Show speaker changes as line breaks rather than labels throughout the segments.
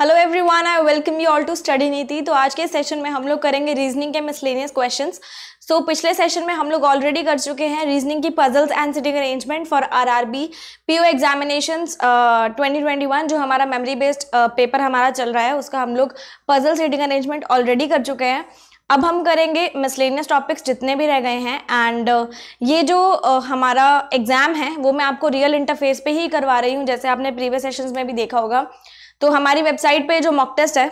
Hello everyone I welcome you all to study Niti तो आज के सेशन में हम लोग करेंगे रीजनिंग के मिसलेनियस क्वेश्चंस सो पिछले सेशन में हम लोग ऑलरेडी कर चुके हैं रीजनिंग की puzzles and sitting arrangement for RRB PO examination 2021 जो हमारा मेमोरी बेस्ड पेपर हमारा चल रहा है उसका हम लोग पजल सिटिंग अरेंजमेंट ऑलरेडी कर चुके हैं अब हम करेंगे मिसलेनियस टॉपिक्स जितने भी रह गए हैं एंड uh, ये जो uh, हमारा एग्ज़ाम है वो मैं आपको रियल इंटरफेस पे ही करवा रही हूँ जैसे आपने प्रीवियस सेशंस में भी देखा होगा तो हमारी वेबसाइट पे जो मॉक टेस्ट है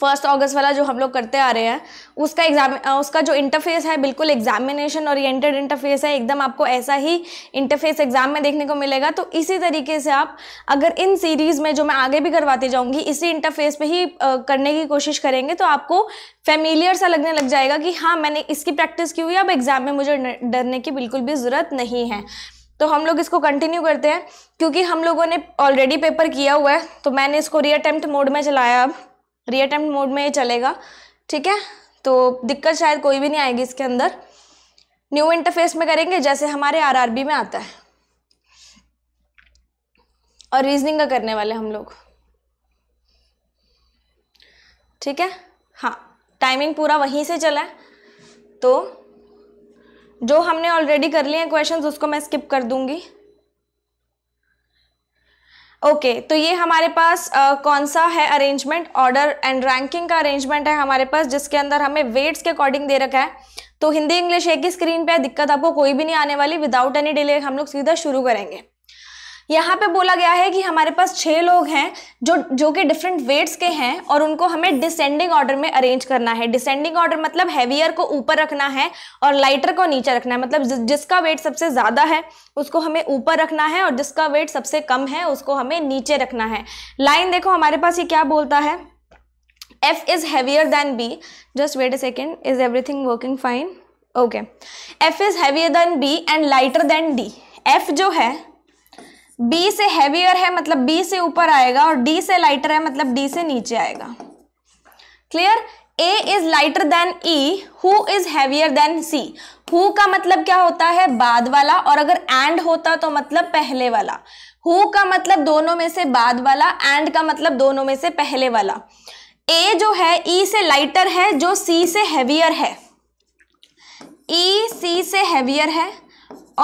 फर्स्ट अगस्त वाला जो हम लोग करते आ रहे हैं उसका एग्जाम उसका जो इंटरफेस है बिल्कुल एग्जामिनेशन ओरिएंटेड इंटरफेस है एकदम आपको ऐसा ही इंटरफेस एग्जाम में देखने को मिलेगा तो इसी तरीके से आप अगर इन सीरीज़ में जो मैं आगे भी करवाती जाऊंगी इसी इंटरफेस पे ही आ, करने की कोशिश करेंगे तो आपको फेमिलियर सा लगने लग जाएगा कि हाँ मैंने इसकी प्रैक्टिस की हुई अब एग्ज़ाम में मुझे डरने की बिल्कुल भी ज़रूरत नहीं है तो हम लोग इसको कंटिन्यू करते हैं क्योंकि हम लोगों ने ऑलरेडी पेपर किया हुआ है तो मैंने इसको रीअटैम्प्ट मोड में चलाया अब रीअटैम्प्ट मोड में ये चलेगा ठीक है तो दिक्कत शायद कोई भी नहीं आएगी इसके अंदर न्यू इंटरफेस में करेंगे जैसे हमारे आर में आता है और रीजनिंग का करने वाले हम लोग ठीक है हाँ टाइमिंग पूरा वहीं से चला है तो जो हमने ऑलरेडी कर लिए हैं क्वेश्चंस उसको मैं स्किप कर दूंगी ओके okay, तो ये हमारे पास आ, कौन सा है अरेंजमेंट ऑर्डर एंड रैंकिंग का अरेंजमेंट है हमारे पास जिसके अंदर हमें वेट्स के अकॉर्डिंग दे रखा है तो हिंदी इंग्लिश एक ही स्क्रीन पे दिक्कत आपको कोई भी नहीं आने वाली विदाउट एनी डिले हम लोग सीधा शुरू करेंगे यहाँ पे बोला गया है कि हमारे पास छः लोग हैं जो जो कि डिफरेंट वेट्स के हैं और उनको हमें डिसेंडिंग ऑर्डर में अरेंज करना है डिसेंडिंग ऑर्डर मतलब हैवियर को ऊपर रखना है और लाइटर को नीचे रखना है मतलब जिसका वेट सबसे ज़्यादा है उसको हमें ऊपर रखना है और जिसका वेट सबसे कम है उसको हमें नीचे रखना है लाइन देखो हमारे पास ये क्या बोलता है F is heavier than B just wait a second is everything working fine okay F is heavier than B and lighter than D F जो है बी से हैवियर है मतलब बी से ऊपर आएगा और डी से लाइटर है मतलब डी से नीचे आएगा clear A is lighter than E who is heavier than C who का मतलब क्या होता है बाद वाला और अगर एंड होता तो मतलब पहले वाला हु का मतलब दोनों में से बाद वाला एंड का मतलब दोनों में से पहले वाला ए जो है ई e से लाइटर है जो सी से हैवियर है ई e, सी से हैवियर है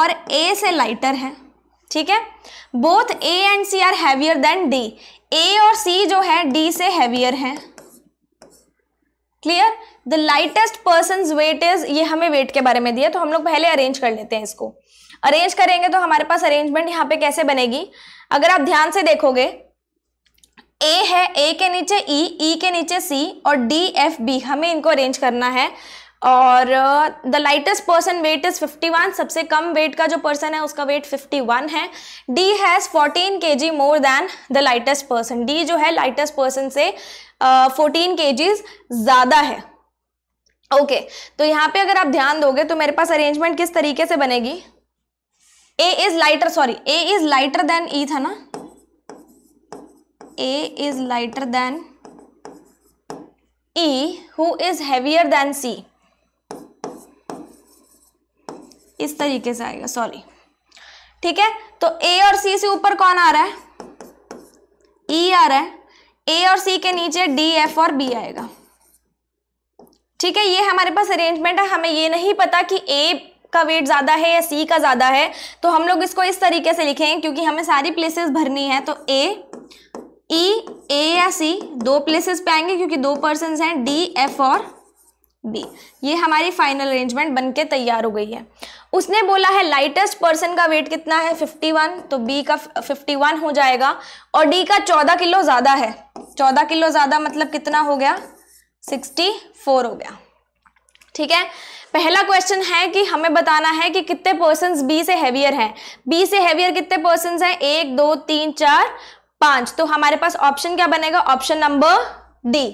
और ए से लाइटर है ठीक है both A and C are heavier than D A और सी जो है डी से हैवियर हैं clear the lightest person weight is ये हमें वेट के बारे में दिया तो हम लोग पहले अरेंज कर लेते हैं इसको अरेंज करेंगे तो हमारे पास अरेंजमेंट यहाँ पे कैसे बनेगी अगर आप ध्यान से देखोगे ए है ए के नीचे ई e, ई e के नीचे सी और डी एफ बी हमें इनको अरेंज करना है और the lightest person weight is 51 सबसे कम वेट का जो पर्सन है उसका वेट 51 है D has 14 K G more than the lightest person D जो है लाइटेस्ट पर्सन से फोर्टीन के जी ज़्यादा है ओके okay, तो यहाँ पे अगर आप ध्यान दोगे तो मेरे पास अरेंजमेंट किस तरीके से बनेगी A is lighter sorry A is lighter than E था ना A is lighter than E who is heavier than C इस तरीके से आएगा सॉरी ठीक है तो ए और सी से ऊपर कौन आ रहा है ई e आ रहा है ए और सी के नीचे डी एफ और बी आएगा ठीक है ये हमारे पास अरेंजमेंट है हमें ये नहीं पता कि ए का वेट ज़्यादा है या सी का ज़्यादा है तो हम लोग इसको इस तरीके से लिखेंगे क्योंकि हमें सारी प्लेसेस भरनी है तो ए ई ए या सी दो प्लेसेस पे आएंगे क्योंकि दो पर्सन हैं डी एफ और बी ये हमारी फाइनल अरेंजमेंट बनके तैयार हो गई है उसने बोला है लाइटेस्ट पर्सन का वेट कितना है 51 तो बी का 51 हो जाएगा और डी का 14 किलो ज़्यादा है 14 किलो ज़्यादा मतलब कितना हो गया 64 हो गया ठीक है पहला क्वेश्चन है कि हमें बताना है कि कितने पर्सन बी से हैवियर हैं बी से हैवियर कितने पर्सन है एक दो तीन चार पांच तो हमारे पास ऑप्शन क्या बनेगा ऑप्शन नंबर डी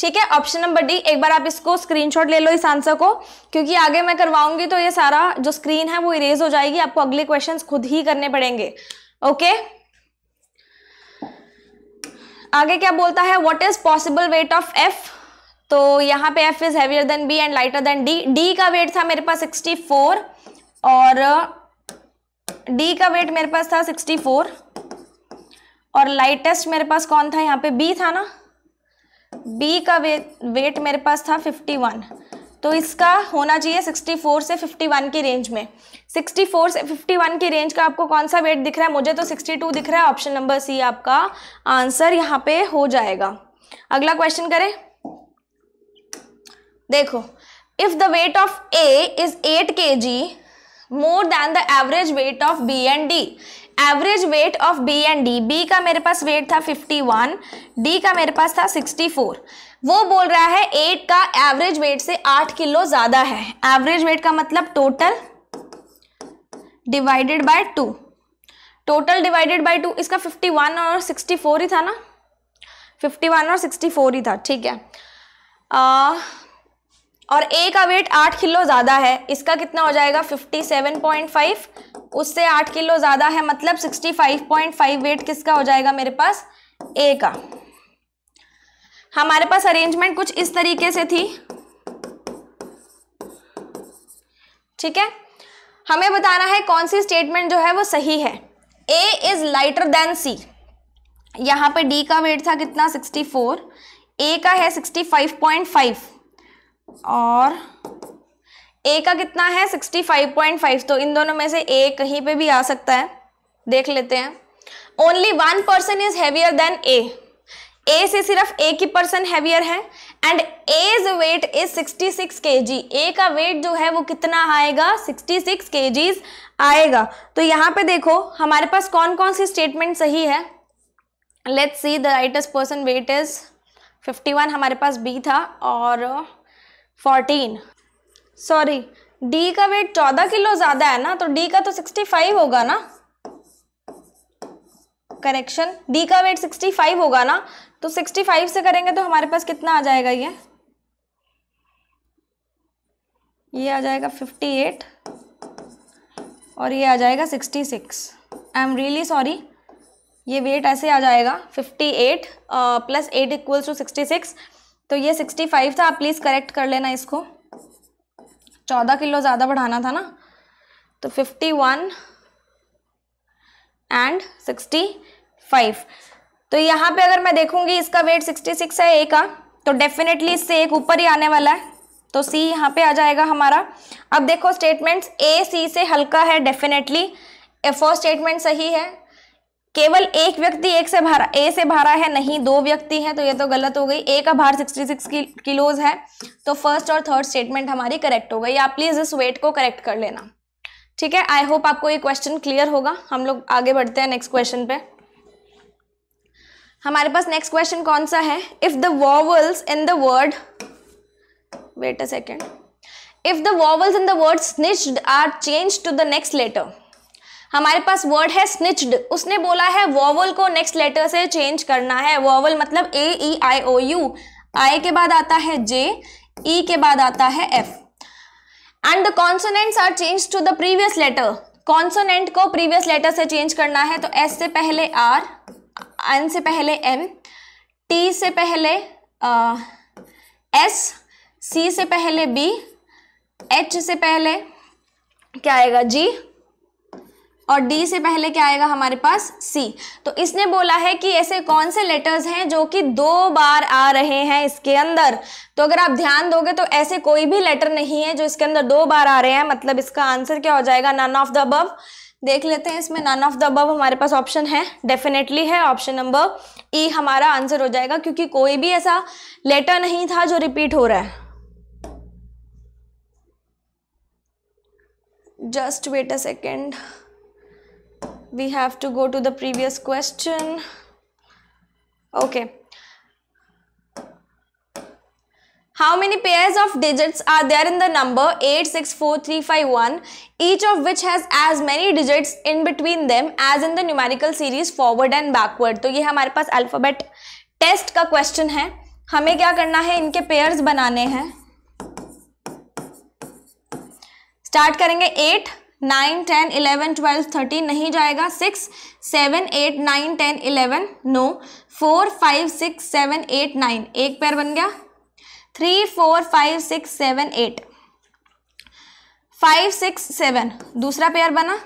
ठीक है ऑप्शन नंबर डी एक बार आप इसको स्क्रीनशॉट ले लो इस आंसर को क्योंकि आगे मैं करवाऊंगी तो ये सारा जो स्क्रीन है वो इरेज हो जाएगी आपको अगले क्वेश्चन खुद ही करने पड़ेंगे ओके आगे क्या बोलता है what is possible weight of F तो यहाँ पे F is heavier than B and lighter than D D का वेट था मेरे पास 64 और डी का वेट मेरे पास था 64 और लाइटेस्ट मेरे पास कौन था यहाँ पे बी था ना बी का वे, वेट मेरे पास था 51 तो इसका होना चाहिए 64 से 51 की रेंज में 64 से 51 की रेंज का आपको कौन सा वेट दिख रहा है मुझे तो 62 दिख रहा है ऑप्शन नंबर सी आपका आंसर यहाँ पे हो जाएगा अगला क्वेश्चन करें देखो if the weight of A is eight K G more than the average weight of B and D average weight of B and D B का मेरे पास वेट था 51 डी का मेरे पास था 64 वो बोल रहा है एट का एवरेज वेट से आठ किलो ज़्यादा है एवरेज वेट का मतलब total divided by two total divided by two इसका 51 और 64 ही था ना 51 और 64 ही था ठीक है आ, और ए का वेट आठ किलो ज़्यादा है इसका कितना हो जाएगा फिफ्टी उससे आठ किलो ज़्यादा है मतलब sixty five point five weight किसका हो जाएगा मेरे पास ए का हमारे पास अरेंजमेंट कुछ इस तरीके से थी ठीक है हमें बताना है कौन सी स्टेटमेंट जो है वो सही है A is lighter than C यहाँ पे डी का वेट था कितना 64 ए का है 65.5 और ए का कितना है 65.5 तो इन दोनों में से ए कहीं पे भी आ सकता है देख लेते हैं only one person is heavier than A A से सिर्फ ए की पर्सन हैवियर है एंड एज वेट इज 66 जी ए का वेट जो है वो कितना आएगा 66 जीज आएगा तो यहाँ पे देखो हमारे पास कौन कौन सी स्टेटमेंट सही है let's see the lightest person weight is 51 हमारे पास बी था और 14 सॉरी डी का वेट चौदह किलो ज़्यादा है ना तो डी का तो सिक्सटी फाइव होगा ना करेक्शन डी का वेट सिक्सटी फाइव होगा ना तो सिक्सटी फाइव से करेंगे तो हमारे पास कितना आ जाएगा ये ये आ जाएगा फिफ्टी एट और ये आ जाएगा sixty six I am really sorry ये वेट ऐसे आ जाएगा fifty eight plus eight equals to sixty six तो ये सिक्सटी फाइव था आप प्लीज़ करेक्ट कर लेना इसको चौदह किलो ज़्यादा बढ़ाना था ना तो fifty one and sixty five तो यहाँ पे अगर मैं देखूंगी इसका वेट सिक्सटी सिक्स है ए का तो डेफिनेटली इससे एक ऊपर ही आने वाला है तो सी यहाँ पे आ जाएगा हमारा अब देखो स्टेटमेंट्स ए सी से हल्का है डेफिनेटली एफ ओ स्टेटमेंट सही है केवल एक व्यक्ति एक से भारा ए से भारा है नहीं दो व्यक्ति हैं तो ये तो गलत हो गई ए का भार 66 किलोज है तो फर्स्ट और थर्ड स्टेटमेंट हमारी करेक्ट हो गई आप प्लीज इस वेट को करेक्ट कर लेना ठीक है आई होप आपको ये क्वेश्चन क्लियर होगा हम लोग आगे बढ़ते हैं नेक्स्ट क्वेश्चन पे हमारे पास नेक्स्ट क्वेश्चन कौन सा है if the vowels in the word wait a second if the vowels in the word snitched are change to the next letter हमारे पास वर्ड है स्निच्ड उसने बोला है वॉवल को नेक्स्ट लेटर से चेंज करना है वॉवल मतलब ए ई आई ओ यू आई के बाद आता है जे ई e के बाद आता है F and the consonants are change to the previous letter consonant को प्रीवियस लेटर से चेंज करना है तो एस से पहले आर एन से पहले एम टी से पहले एस सी से पहले बी एच से पहले क्या आएगा जी और डी से पहले क्या आएगा हमारे पास सी तो इसने बोला है कि ऐसे कौन से लेटर्स हैं जो कि दो बार आ रहे हैं इसके अंदर तो अगर आप ध्यान दोगे तो ऐसे कोई भी लेटर नहीं है जो इसके अंदर दो बार आ रहे हैं मतलब इसका आंसर क्या हो जाएगा नन ऑफ द अबव देख लेते हैं इसमें नन ऑफ द अबव हमारे पास ऑप्शन है डेफिनेटली है ऑप्शन नंबर ई हमारा आंसर हो जाएगा क्योंकि कोई भी ऐसा लेटर नहीं था जो रिपीट हो रहा है just wait a second we have to go to the previous question okay How many pairs of digits are there in the number 864351, each of which has as many digits in between them as in the numerical series forward and backward? to ye hamare paas alphabet test ka question hai hame kya karna hai inke pairs banane hain start karenge 8 nine ten eleven twelve thirteen नहीं जाएगा six seven eight nine ten eleven no four five six seven eight nine एक pair बन गया three four five six seven eight five six seven दूसरा pair बना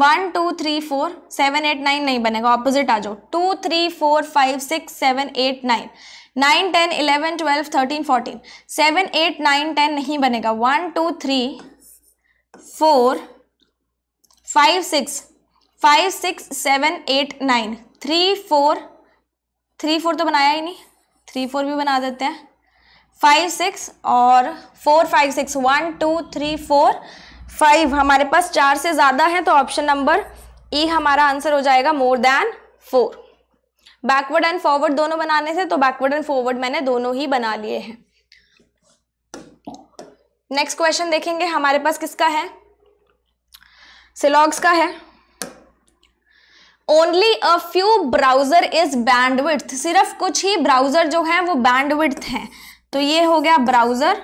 one two three four seven eight nine नहीं बनेगा opposite आ जाओ two three four five six seven eight nine nine ten eleven twelve thirteen fourteen seven eight nine ten नहीं बनेगा one two three four five six five six seven eight nine three four three four तो बनाया ही नहीं three four भी बना देते हैं five six और four five six one two three four five हमारे पास चार से ज़्यादा है तो ऑप्शन नंबर ई हमारा आंसर हो जाएगा more than four backward and forward दोनों बनाने से तो बैकवर्ड एंड फॉरवर्ड मैंने दोनों ही बना लिए हैं नेक्स्ट क्वेश्चन देखेंगे हमारे पास किसका है सिलॉग्स का है only a few browser is bandwidth सिर्फ कुछ ही ब्राउजर जो है वो बैंडविड्थ हैं तो ये हो गया ब्राउजर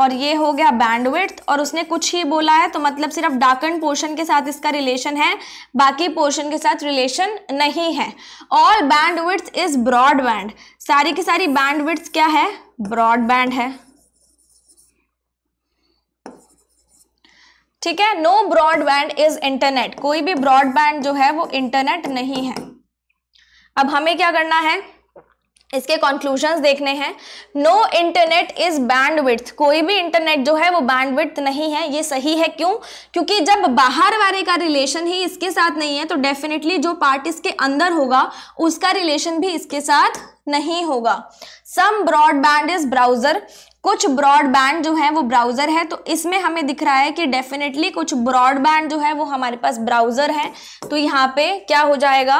और ये हो गया बैंडविड्थ और उसने कुछ ही बोला है तो मतलब सिर्फ एंड पोर्शन के साथ इसका रिलेशन है बाकी पोर्शन के साथ रिलेशन नहीं है ऑल बैंडविड्थ इज ब्रॉडबैंड सारी की सारी बैंडविड्थ क्या है ब्रॉडबैंड है ठीक है नो ब्रॉडबैंड इज इंटरनेट कोई भी ब्रॉडबैंड जो है वो इंटरनेट नहीं है अब हमें क्या करना है इसके कॉन्क्लूजन देखने हैं नो इंटरनेट इज बैंडविड्थ कोई भी इंटरनेट जो है वो बैंडविड्थ नहीं है ये सही है क्यों क्योंकि जब बाहर वाले का रिलेशन ही इसके साथ नहीं है तो डेफिनेटली जो पार्ट इसके अंदर होगा उसका रिलेशन भी इसके साथ नहीं होगा सम ब्रॉडबैंड इज ब्राउजर कुछ ब्रॉडबैंड जो है वो ब्राउज़र है तो इसमें हमें दिख रहा है कि डेफिनेटली कुछ ब्रॉडबैंड जो है वो हमारे पास ब्राउज़र है तो यहाँ पे क्या हो जाएगा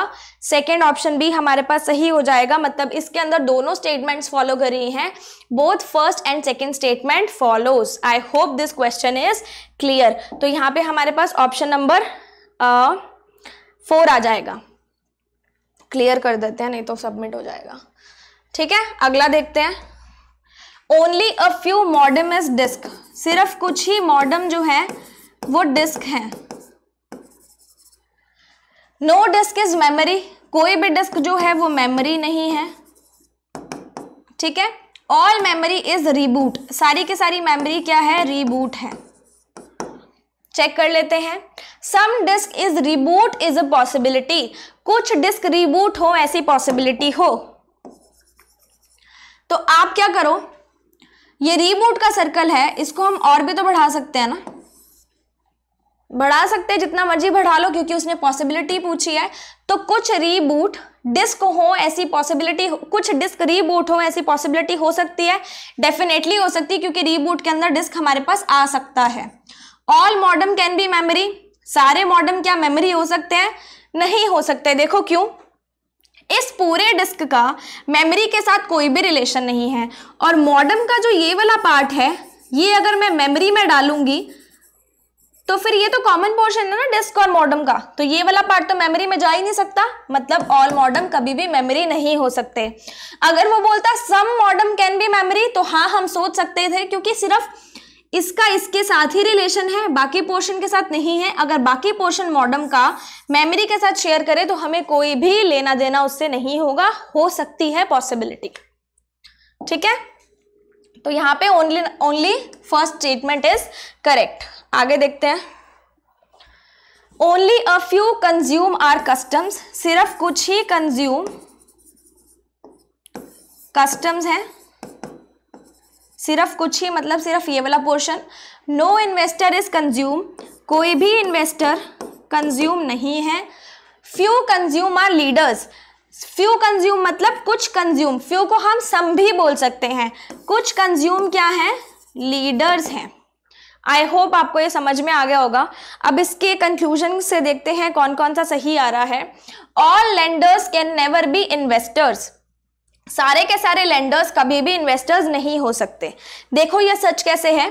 सेकेंड ऑप्शन भी हमारे पास सही हो जाएगा मतलब इसके अंदर दोनों स्टेटमेंट्स फॉलो कर रही हैं both first and second statement follows I hope this question is clear तो यहाँ पे हमारे पास ऑप्शन नंबर फोर आ जाएगा क्लियर कर देते हैं नहीं तो सबमिट हो जाएगा ठीक है अगला देखते हैं only a few modem is disk सिर्फ कुछ ही मॉडम जो है वो डिस्क है नो डिस्क इज मेमोरी कोई भी डिस्क जो है वो मेमोरी नहीं है ठीक है ऑल मेमोरी इज रीबूट सारी की सारी मेमोरी क्या है रीबूट है चेक कर लेते हैं some disk is reboot is a possibility कुछ डिस्क रिबूट हो ऐसी पॉसिबिलिटी हो तो आप क्या करो ये रिबूट का सर्कल है इसको हम और भी तो बढ़ा सकते हैं ना बढ़ा सकते हैं जितना मर्जी बढ़ा लो क्योंकि उसने पॉसिबिलिटी पूछी है तो कुछ रीबूट डिस्क हो ऐसी पॉसिबिलिटी कुछ डिस्क रीबूट हो ऐसी पॉसिबिलिटी हो सकती है डेफिनेटली हो सकती है क्योंकि रीबूट के अंदर डिस्क हमारे पास आ सकता है all modem can be memory सारे मॉडर्न क्या मेमोरी हो सकते हैं नहीं हो सकते देखो क्यों इस पूरे डिस्क का मेमोरी के साथ कोई भी रिलेशन नहीं है और मॉडम का जो ये वाला पार्ट है ये अगर मैं मेमोरी में डालूंगी तो फिर ये तो कॉमन पोर्शन है ना डिस्क और मॉडम का तो ये वाला पार्ट तो मेमोरी में जा ही नहीं सकता मतलब ऑल मॉडम कभी भी मेमोरी नहीं हो सकते अगर वो बोलता some modem can be memory तो हाँ हम सोच सकते थे क्योंकि सिर्फ इसका इसके साथ ही रिलेशन है बाकी पोर्शन के साथ नहीं है अगर बाकी पोर्शन मॉडम का मेमोरी के साथ शेयर करे तो हमें कोई भी लेना देना उससे नहीं होगा हो सकती है पॉसिबिलिटी ठीक है तो यहाँ पे only only first statement is correct आगे देखते हैं only a few consume are customs सिर्फ कुछ ही कंज्यूम कस्टम्स हैं सिर्फ कुछ ही मतलब सिर्फ ये वाला portion no investor is consume कोई भी इन्वेस्टर कंज्यूम नहीं है few consume are leaders few consume मतलब कुछ कंज्यूम फ्यू को हम सम भी बोल सकते हैं कुछ कंज्यूम क्या है लीडर्स हैं आई होप आपको ये समझ में आ गया होगा अब इसके कंक्लूजन से देखते हैं कौन कौन सा सही आ रहा है all lenders can never be investors सारे के सारे लेंडर्स कभी भी इन्वेस्टर्स नहीं हो सकते देखो ये सच कैसे है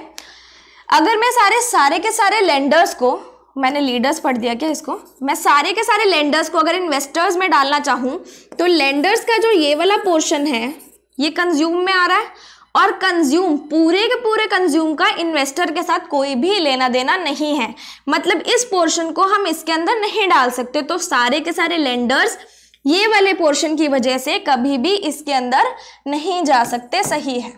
अगर मैं सारे सारे के सारे लेंडर्स को मैंने लीडर्स पढ़ दिया क्या इसको मैं सारे के सारे लेंडर्स को अगर इन्वेस्टर्स में डालना चाहूँ तो लेंडर्स का जो ये वाला पोर्शन है ये कंज्यूम में आ रहा है और कंज्यूम पूरे के पूरे कंज्यूम का इन्वेस्टर के साथ कोई भी लेना देना नहीं है मतलब इस पोर्शन को हम इसके अंदर नहीं डाल सकते तो सारे के सारे लेंडर्स ये वाले पोर्शन की वजह से कभी भी इसके अंदर नहीं जा सकते सही है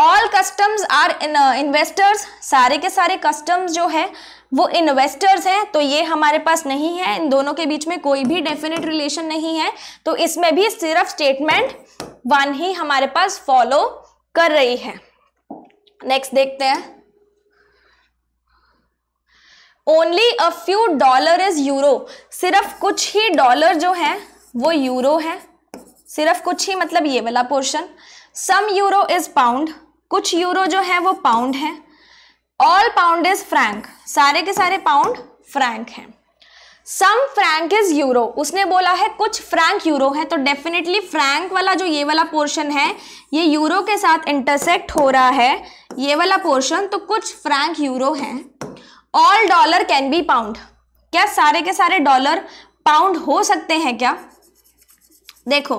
ऑल कस्टम्स आर इन्वेस्टर्स सारे के सारे कस्टम्स जो है वो इन्वेस्टर्स हैं तो ये हमारे पास नहीं है इन दोनों के बीच में कोई भी डेफिनेट रिलेशन नहीं है तो इसमें भी सिर्फ स्टेटमेंट वन ही हमारे पास फॉलो कर रही है नेक्स्ट देखते हैं only a few dollar is euro सिर्फ कुछ ही डॉलर जो है वो यूरो है सिर्फ कुछ ही मतलब ये वाला portion some euro is pound कुछ यूरो जो है वो पाउंड है ऑल पाउंड इज फ्रैंक सारे के सारे पाउंड फ्रैंक हैं सम फ्रैंक इज यूरो उसने बोला है कुछ फ्रैंक यूरो है तो डेफिनेटली फ्रैंक वाला जो ये वाला पोर्शन है ये यूरो के साथ इंटरसेक्ट हो रहा है ये वाला पोर्शन तो कुछ फ्रैंक यूरो हैं all dollar can be pound क्या सारे के सारे डॉलर पाउंड हो सकते हैं क्या देखो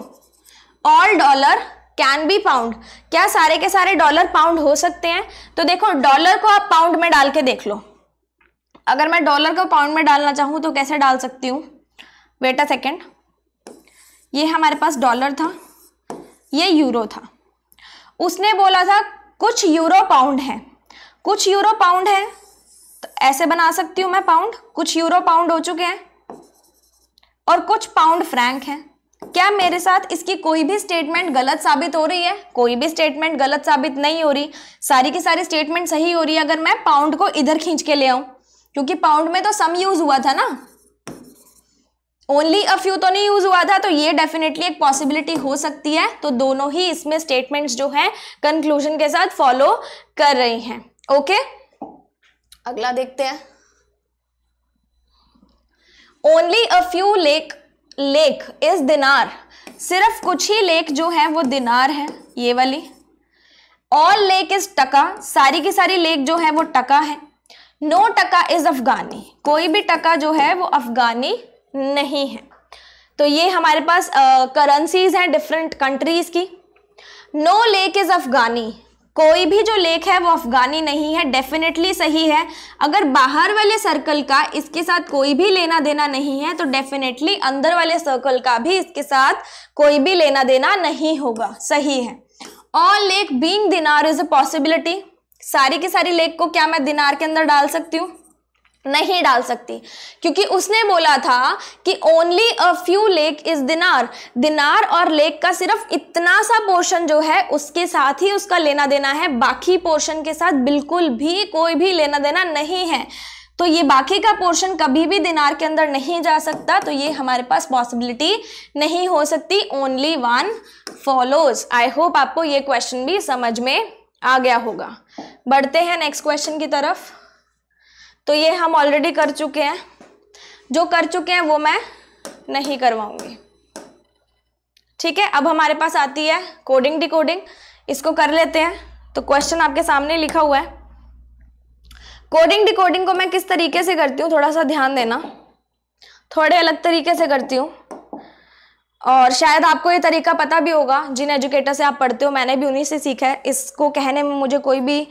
all dollar can be pound क्या सारे के सारे डॉलर पाउंड हो सकते हैं तो देखो डॉलर को आप पाउंड में डाल के देख लो अगर मैं डॉलर को पाउंड में डालना चाहूँ तो कैसे डाल सकती हूँ वेट अ सेकेंड ये हमारे पास डॉलर था ये यूरो था उसने बोला था कुछ यूरो पाउंड है कुछ यूरो पाउंड है तो ऐसे बना सकती हूँ मैं पाउंड कुछ यूरो पाउंड हो चुके हैं और कुछ पाउंड फ्रैंक हैं क्या मेरे साथ इसकी कोई भी स्टेटमेंट गलत साबित हो रही है कोई भी स्टेटमेंट गलत साबित नहीं हो रही सारी की सारी स्टेटमेंट सही हो रही है अगर मैं पाउंड को इधर खींच के ले आऊं क्योंकि पाउंड में तो सम यूज हुआ था ना ओनली अ फ्यू तो नहीं यूज हुआ था तो ये डेफिनेटली एक पॉसिबिलिटी हो सकती है तो दोनों ही इसमें स्टेटमेंट्स जो है कंक्लूजन के साथ फॉलो कर रही हैं ओके okay? अगला देखते हैं only a few lek lek is dinar सिर्फ कुछ ही लेक जो है वो दिनार है ये वाली ऑल लेक इज टका सारी की सारी लेक जो है वो टका है नो टका इज अफगानी कोई भी टका जो है वो अफगानी नहीं है तो ये हमारे पास करेंसीज हैं डिफरेंट कंट्रीज की नो लेक इज अफगानी कोई भी जो लेख है वो अफगानी नहीं है डेफिनेटली सही है अगर बाहर वाले सर्कल का इसके साथ कोई भी लेना देना नहीं है तो डेफिनेटली अंदर वाले सर्कल का भी इसके साथ कोई भी लेना देना नहीं होगा सही है all lek being dinar is a possibility सारी की सारी लेक को क्या मैं दिनार के अंदर डाल सकती हूँ नहीं डाल सकती क्योंकि उसने बोला था कि only a few lek is dinar dinar और लेक का सिर्फ इतना सा पोर्शन जो है उसके साथ ही उसका लेना देना है बाकी पोर्शन के साथ बिल्कुल भी कोई भी लेना देना नहीं है तो ये बाकी का पोर्शन कभी भी दिनार के अंदर नहीं जा सकता तो ये हमारे पास पॉसिबिलिटी नहीं हो सकती only one follows I hope आपको ये क्वेश्चन भी समझ में आ गया होगा बढ़ते हैं नेक्स्ट क्वेश्चन की तरफ तो ये हम ऑलरेडी कर चुके हैं जो कर चुके हैं वो मैं नहीं करवाऊंगी ठीक है अब हमारे पास आती है कोडिंग डिकोडिंग इसको कर लेते हैं तो क्वेश्चन आपके सामने लिखा हुआ है कोडिंग डिकोडिंग को मैं किस तरीके से करती हूँ थोड़ा सा ध्यान देना थोड़े अलग तरीके से करती हूँ और शायद आपको ये तरीका पता भी होगा जिन एजुकेटर से आप पढ़ते हो मैंने भी उन्हीं से सीखा है इसको कहने में मुझे कोई भी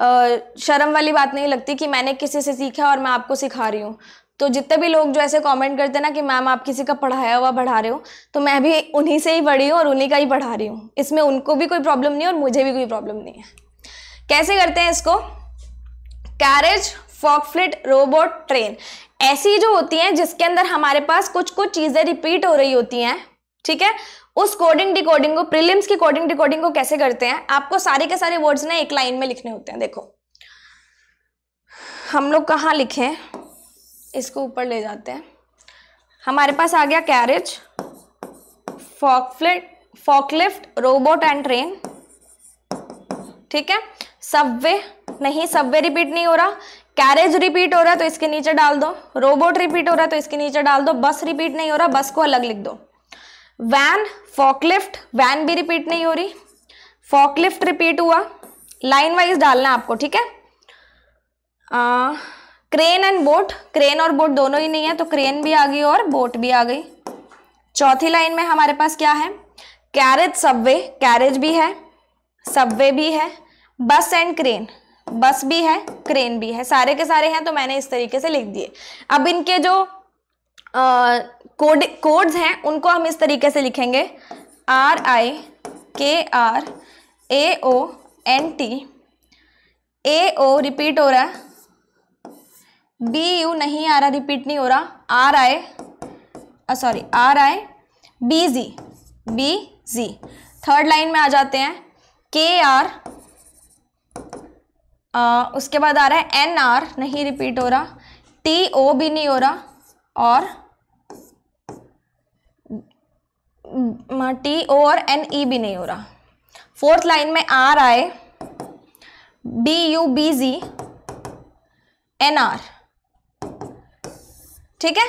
शर्म वाली बात नहीं लगती कि मैंने किसी से सीखा और मैं आपको सिखा रही हूँ तो जितने भी लोग जो ऐसे कमेंट करते हैं ना कि मैम आप किसी का पढ़ाया हुआ बढ़ा रहे हो तो मैं भी उन्हीं से ही बढ़ी हूँ और उन्हीं का ही बढ़ा रही हूँ इसमें उनको भी कोई प्रॉब्लम नहीं और मुझे भी कोई प्रॉब्लम नहीं है कैसे करते हैं इसको कैरेज फॉकफ्लिट रोबोट ट्रेन ऐसी जो होती हैं जिसके अंदर हमारे पास कुछ कुछ चीज़ें रिपीट हो रही होती हैं ठीक है उस कोडिंग डिकोडिंग को प्रीलिम्स की कोडिंग डिकोडिंग को कैसे करते हैं आपको सारे के सारे वर्ड्स ना एक लाइन में लिखने होते हैं देखो हम लोग कहाँ लिखें इसको ऊपर ले जाते हैं हमारे पास आ गया carriage forklift forklift robot and train ठीक है सबवे नहीं सबवे रिपीट नहीं हो रहा कैरेज रिपीट हो रहा है तो इसके नीचे डाल दो रोबोट रिपीट हो रहा है तो इसके नीचे डाल दो बस रिपीट नहीं हो रहा बस को अलग लिख दो वैन फॉकलिफ्ट वैन भी रिपीट नहीं हो रही फॉकलिफ्ट रिपीट हुआ लाइन वाइज डालना आपको ठीक है क्रेन एंड बोट क्रेन और बोट दोनों ही नहीं है तो क्रेन भी आ गई और बोट भी आ गई चौथी लाइन में हमारे पास क्या है कैरेज सबवे कैरेज भी है सबवे भी है बस एंड क्रेन बस भी है क्रेन भी है सारे के सारे हैं तो मैंने इस तरीके से लिख दिए अब इनके जो कोड कोड्स हैं उनको हम इस तरीके से लिखेंगे R I K R A O N T A O repeat हो रहा है बी यू नहीं आ रहा रिपीट नहीं हो रहा R I sorry R I B G B G third line में आ जाते हैं के आर उसके बाद आ रहा है एन आर नहीं रिपीट हो रहा टी ओ भी नहीं हो रहा और टी ओ और एन ई भी नहीं हो रहा फोर्थ लाइन में R I B U B G N R ठीक है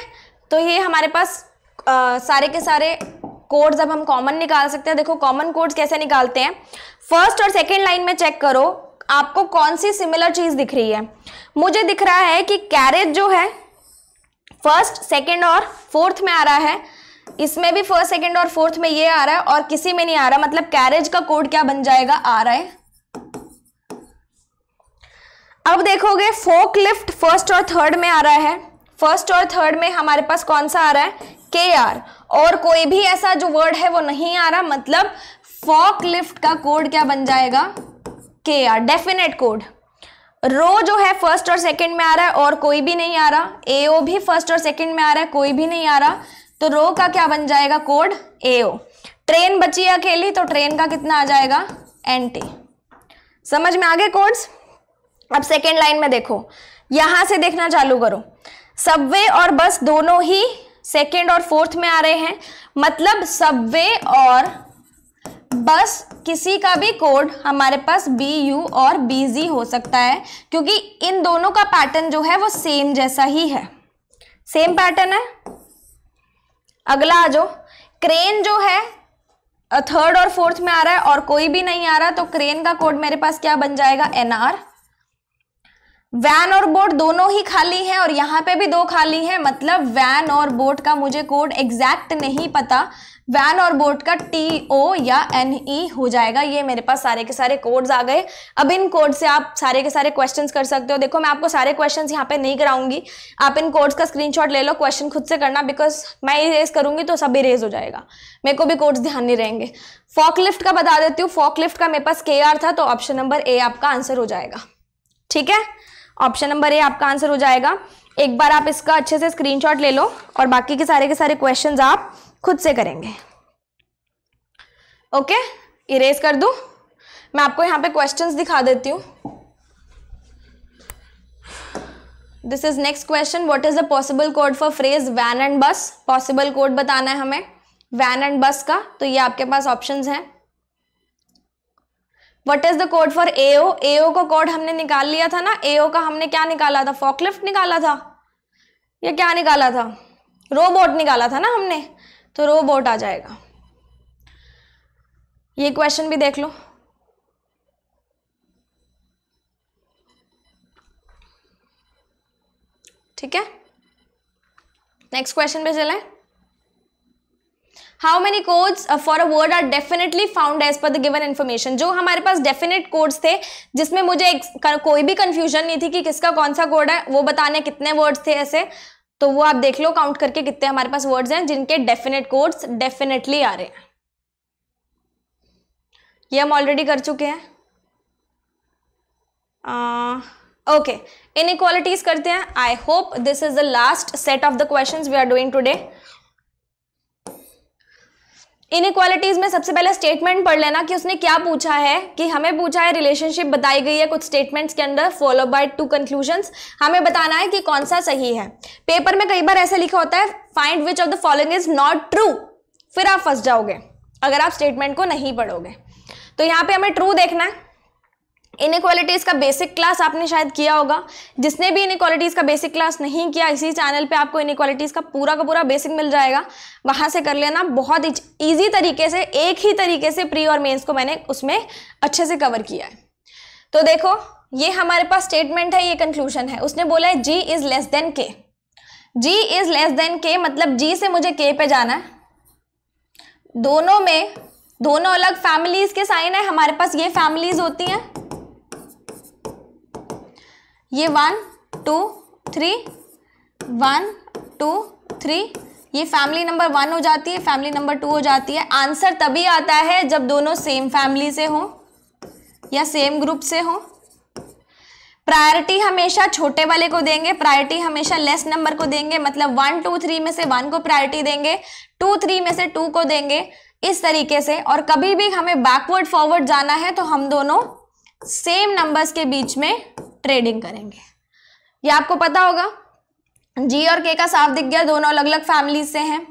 तो ये हमारे पास आ, सारे के सारे कोड्स अब हम कॉमन निकाल सकते हैं देखो कॉमन कोड्स कैसे निकालते हैं फर्स्ट और सेकेंड लाइन में चेक करो आपको कौन सी सिमिलर चीज़ दिख रही है मुझे दिख रहा है कि कैरेज जो है फर्स्ट सेकेंड और फोर्थ में आ रहा है इसमें भी फर्स्ट सेकंड और फोर्थ में ये आ रहा है और किसी में नहीं आ रहा मतलब कैरेज का कोड क्या बन जाएगा आ रहा है अब देखोगे फोक लिफ्ट फर्स्ट और थर्ड में आ रहा है फर्स्ट और थर्ड में हमारे पास कौन सा आ रहा है के आर और कोई भी ऐसा जो वर्ड है वो नहीं आ रहा मतलब फोक लिफ्ट का कोड क्या बन जाएगा के आर डेफिनेट कोड रो जो है फर्स्ट और सेकंड में आ रहा है और कोई भी नहीं आ रहा ए भी फर्स्ट और सेकंड में आ रहा है कोई भी नहीं आ रहा तो रो का क्या बन जाएगा कोड ए ट्रेन बची है अकेली तो ट्रेन का कितना आ जाएगा एन टी समझ में आ गए कोड्स अब सेकेंड लाइन में देखो यहां से देखना चालू करो सबवे और बस दोनों ही सेकेंड और फोर्थ में आ रहे हैं मतलब सबवे और बस किसी का भी कोड हमारे पास बी यू और बी जी हो सकता है क्योंकि इन दोनों का पैटर्न जो है वो सेम जैसा ही है सेम पैटर्न है अगला आ जाओ क्रेन जो है थर्ड और फोर्थ में आ रहा है और कोई भी नहीं आ रहा तो क्रेन का कोड मेरे पास क्या बन जाएगा एनआर वैन और बोट दोनों ही खाली हैं और यहां पे भी दो खाली हैं मतलब वैन और बोट का मुझे कोड एग्जैक्ट नहीं पता वैन और बोट का टी ओ या एन ई e हो जाएगा ये मेरे पास सारे के सारे कोड्स आ गए अब इन कोड से आप सारे के सारे क्वेश्चंस कर सकते हो देखो मैं आपको सारे क्वेश्चंस यहाँ पे नहीं कराऊंगी आप इन कोड्स का स्क्रीनशॉट ले लो क्वेश्चन खुद से करना बिकॉज मैं इरेज करूंगी तो सब इरेज हो जाएगा मेरे को भी कोड्स ध्यान नहीं रहेंगे फॉकलिफ्ट का बता देती हूँ फॉकलिफ्ट का मेरे पास के आर था तो ऑप्शन नंबर ए आपका आंसर हो जाएगा ठीक है ऑप्शन नंबर ए आपका आंसर हो जाएगा एक बार आप इसका अच्छे से स्क्रीनशॉट ले लो और बाकी के सारे के सारे क्वेश्चंस आप खुद से करेंगे ओके इरेज कर दू मैं आपको यहां पे क्वेश्चंस दिखा देती हूं this is next question what is the possible code for phrase van and बस पॉसिबल कोड बताना है हमें वैन एंड बस का तो ये आपके पास ऑप्शन है what is the code for AO AO का कोड हमने निकाल लिया था ना एओ का हमने क्या निकाला था फॉकलिफ्ट निकाला था या क्या निकाला था रोबोट निकाला था ना हमने तो रोबोट आ जाएगा ये क्वेश्चन भी देख लो ठीक है नेक्स्ट क्वेश्चन पे चले how many codes for a word are definitely found as per the given information जो हमारे पास डेफिनेट कोड्स थे जिसमें मुझे कर, कोई भी कंफ्यूजन नहीं थी कि किसका कौन सा कोड है वो बताने कितने वर्ड्स थे ऐसे तो वो आप देख लो काउंट करके कितने हमारे पास वर्ड्स हैं जिनके डेफिनेट कोड्स डेफिनेटली आ रहे हैं ये हम ऑलरेडी कर चुके हैं ओके इनइक्वालिटीज करते हैं I hope this is the last set of the question we are doing today inequalities में सबसे पहले स्टेटमेंट पढ़ लेना कि उसने क्या पूछा है कि हमें पूछा है रिलेशनशिप बताई गई है कुछ स्टेटमेंट्स के अंदर फॉलो बाय टू कंक्लूजन हमें बताना है कि कौन सा सही है पेपर में कई बार ऐसा लिखा होता है find which of the following is not true फिर आप फंस जाओगे अगर आप स्टेटमेंट को नहीं पढ़ोगे तो यहाँ पे हमें ट्रू देखना है इनक्वालिटीज़ का बेसिक क्लास आपने शायद किया होगा जिसने भी इनक्वालिटीज़ का बेसिक क्लास नहीं किया इसी चैनल पे आपको इनक्वालिटीज़ का पूरा का पूरा बेसिक मिल जाएगा वहाँ से कर लेना बहुत ईजी तरीके से एक ही तरीके से प्री और मेंस को मैंने उसमें अच्छे से कवर किया है तो देखो ये हमारे पास स्टेटमेंट है ये कंक्लूजन है उसने बोला है जी इज़ लेस देन के जी इज़ लेस देन के मतलब जी से मुझे के पे जाना है दोनों में दोनों अलग फैमिलीज़ के साइन है हमारे पास ये फैमिलीज़ होती हैं ये one two three one two three ये फैमिली नंबर वन हो जाती है फैमिली नंबर टू हो जाती है आंसर तभी आता है जब दोनों सेम फैमिली से हों या सेम ग्रुप से हों प्रायोरिटी हमेशा छोटे वाले को देंगे प्रायोरिटी हमेशा लेस नंबर को देंगे मतलब वन टू थ्री में से वन को प्रायोरिटी देंगे टू थ्री में से टू को देंगे इस तरीके से और कभी भी हमें बैकवर्ड फॉरवर्ड जाना है तो हम दोनों सेम नंबर्स के बीच में ट्रेडिंग करेंगे ये आपको पता होगा जी और के का साफ दिख गया दोनों अलग अलग फैमिली से हैं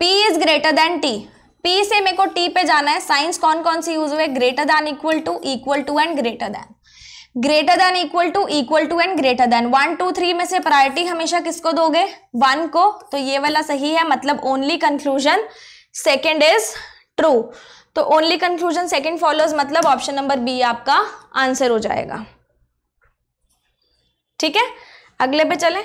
P is greater than T P से मेरे को टी पे जाना है साइंस कौन कौन सी यूज हुए greater than equal to equal to and greater than greater than equal to equal to and greater than one two three में से प्रायोरिटी हमेशा किसको दोगे वन को तो ये वाला सही है मतलब only conclusion second is true तो ओनली कंक्लूजन सेकेंड फॉलोज मतलब ऑप्शन नंबर बी आपका आंसर हो जाएगा ठीक है अगले पे चलें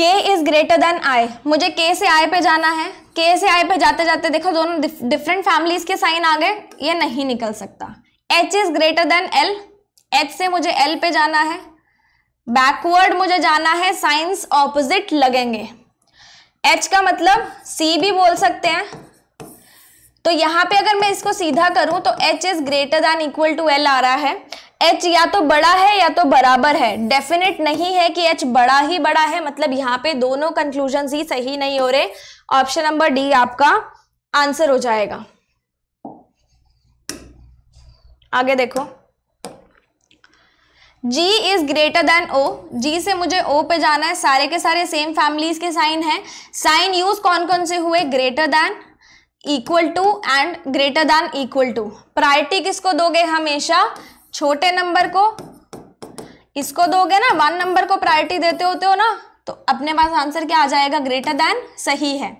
के इज़ ग्रेटर देन आई मुझे के से आई पे जाना है के से आई पे जाते जाते देखो दोनों डिफरेंट फैमिलीज के साइन आ गए ये नहीं निकल सकता H is greater than L H से मुझे एल पे जाना है बैकवर्ड मुझे जाना है साइंस ऑपोजिट लगेंगे एच का मतलब सी भी बोल सकते हैं तो यहाँ पे अगर मैं इसको सीधा करूँ तो H is greater than equal to L आ रहा है एच या तो बड़ा है या तो बराबर है डेफिनेट नहीं है कि एच बड़ा ही बड़ा है मतलब यहाँ पे दोनों कंक्लूजन ही सही नहीं हो रहे ऑप्शन नंबर डी आपका आंसर हो जाएगा आगे देखो G is greater than O G से मुझे O पे जाना है सारे के सारे सेम फैमिलीज के साइन हैं साइन यूज कौन कौन से हुए greater than equal to and greater than equal to priority किसको दोगे हमेशा छोटे नंबर को इसको दोगे ना वन नंबर को प्रायोरिटी देते होते हो ना तो अपने पास आंसर क्या आ जाएगा ग्रेटर दैन सही है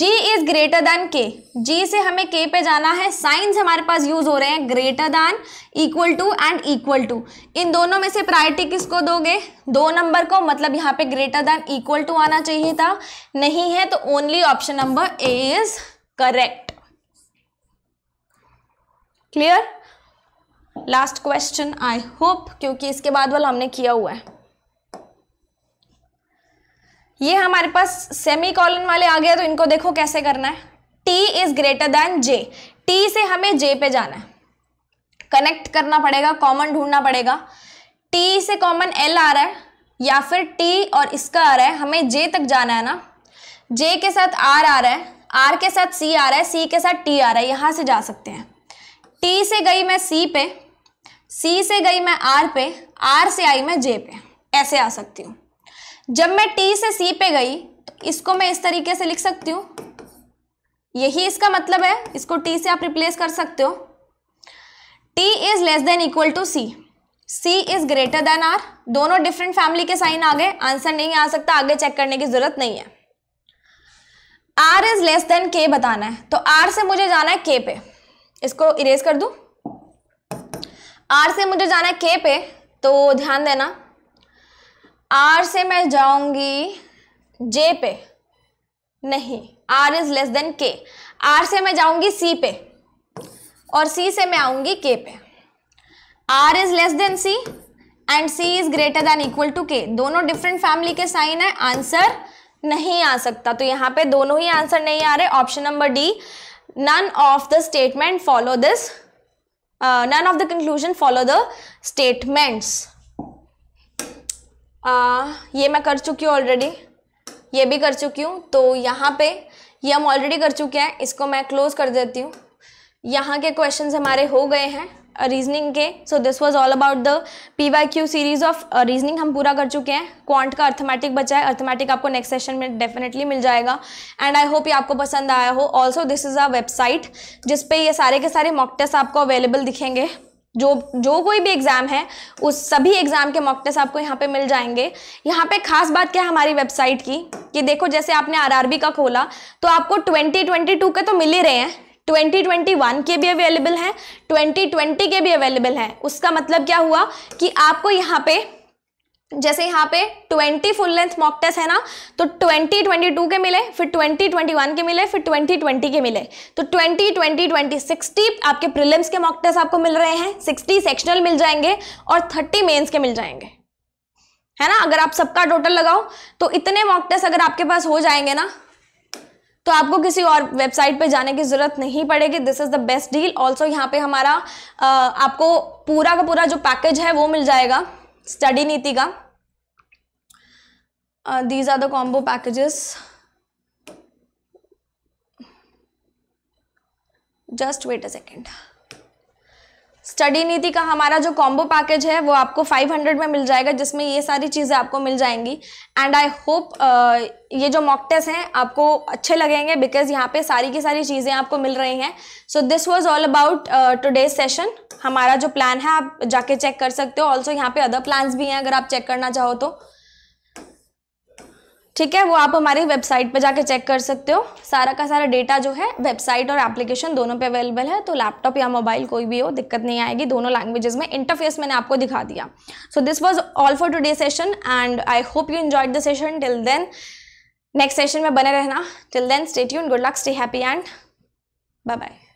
जी इज ग्रेटर दैन के जी से हमें के पे जाना है साइंस हमारे पास यूज हो रहे हैं greater than equal to and equal to इन दोनों में से प्रायोरिटी किसको दोगे दो नंबर को मतलब यहाँ पे ग्रेटर दैन इक्वल टू आना चाहिए था नहीं है तो only option number A is correct clear last question I hope क्योंकि इसके बाद वाला हमने किया हुआ है ये हमारे पास सेमी कॉलन वाले आ गए तो इनको देखो कैसे करना है T is greater than J T से हमें जे पे जाना है कनेक्ट करना पड़ेगा कॉमन ढूंढना पड़ेगा टी से कॉमन एल आ रहा है या फिर टी और इसका आ रहा है हमें जे तक जाना है ना जे के साथ आर आ रहा है आर के साथ सी आ रहा है सी के साथ टी आ रहा है यहाँ से जा सकते हैं टी से गई मैं सी पे सी से गई मैं आर पे आर से आई मैं जे पे ऐसे आ सकती हूँ जब मैं टी से सी पे गई तो इसको मैं इस तरीके से लिख सकती हूँ यही इसका मतलब है इसको टी से आप रिप्लेस कर सकते हो T is less than equal to C C is greater than R दोनों डिफरेंट फैमिली के साइन आ गए आंसर नहीं आ सकता आगे चेक करने की ज़रूरत नहीं है आर इज लेस देन के बताना है तो आर से मुझे जाना है के पे इसको इरेज कर दू आर से मुझे जाना है के पे तो ध्यान देना आर से मैं जाऊंगी जे पे नहीं R is less than K R से मैं जाऊंगी सी पे और सी से मैं आऊंगी के पे R is less than C and C is greater than equal to K दोनों डिफरेंट फैमिली के साइन है आंसर नहीं आ सकता तो यहाँ पे दोनों ही आंसर नहीं आ रहे option number D none of the statement follow this none of the conclusion follow the statements ये मैं कर चुकी हूँ ऑलरेडी ये भी कर चुकी हूँ तो यहाँ पे ये हम ऑलरेडी कर चुके हैं इसको मैं क्लोज कर देती हूँ यहाँ के क्वेश्चंस हमारे हो गए हैं रीजनिंग के so this was all about the PYQ series of reasoning हम पूरा कर चुके हैं क्वांट का अर्थमेटिक बचा है अर्थमेटिक आपको नेक्स्ट सेशन में डेफिनेटली मिल जाएगा एंड आई होप ये आपको पसंद आया हो also this is a website जिसपे ये सारे के सारे मॉक टेस्ट आपको अवेलेबल दिखेंगे जो जो कोई भी एग्ज़ाम है उस सभी एग्ज़ाम के मॉक टेस्ट आपको यहाँ पे मिल जाएंगे यहाँ पे खास बात क्या है हमारी वेबसाइट की कि देखो जैसे आपने आरआरबी का खोला तो आपको 2022 के तो मिल ही रहे हैं 2021 के भी अवेलेबल हैं 2020 के भी अवेलेबल हैं उसका मतलब क्या हुआ कि आपको यहाँ पे जैसे यहाँ पे 20 फुल लेंथ मॉक टेस्ट है ना तो 2022 के मिले फिर 2021 के मिले फिर 2020 के मिले तो 20 20 20 60 आपके प्रिलिम्स के मॉक टेस्ट आपको मिल रहे हैं 60 सेक्शनल मिल जाएंगे और 30 मेंस के मिल जाएंगे है ना अगर आप सबका टोटल लगाओ तो इतने मॉक टेस्ट अगर आपके पास हो जाएंगे ना तो आपको किसी और वेबसाइट पे जाने की ज़रूरत नहीं पड़ेगी this is the best deal also यहाँ पे हमारा आ, आपको पूरा का पूरा जो पैकेज है वो मिल जाएगा स्टडी नीति का these are the combo packages just wait a second Study Niti का हमारा जो कॉम्बो पैकेज है वो आपको 500 में मिल जाएगा जिसमें ये सारी चीज़ें आपको मिल जाएंगी एंड आई होप ये जो मॉक टेस्ट हैं आपको अच्छे लगेंगे बिकॉज यहाँ पे सारी की सारी चीज़ें आपको मिल रही हैं so this was all about today session हमारा जो प्लान है आप जाके चेक कर सकते हो ऑल्सो यहाँ पे अदर प्लान्स भी हैं अगर आप चेक करना चाहो तो ठीक है वो आप हमारी वेबसाइट पर जाके चेक कर सकते हो सारा का सारा डेटा जो है वेबसाइट और एप्लीकेशन दोनों पे अवेलेबल है तो लैपटॉप या मोबाइल कोई भी हो दिक्कत नहीं आएगी दोनों लैंग्वेजेस में इंटरफेस मैंने आपको दिखा दिया so this was all for today session and I hope you enjoyed the session till then next session में बने रहना टिल देन स्टे यून good luck stay happy and bye bye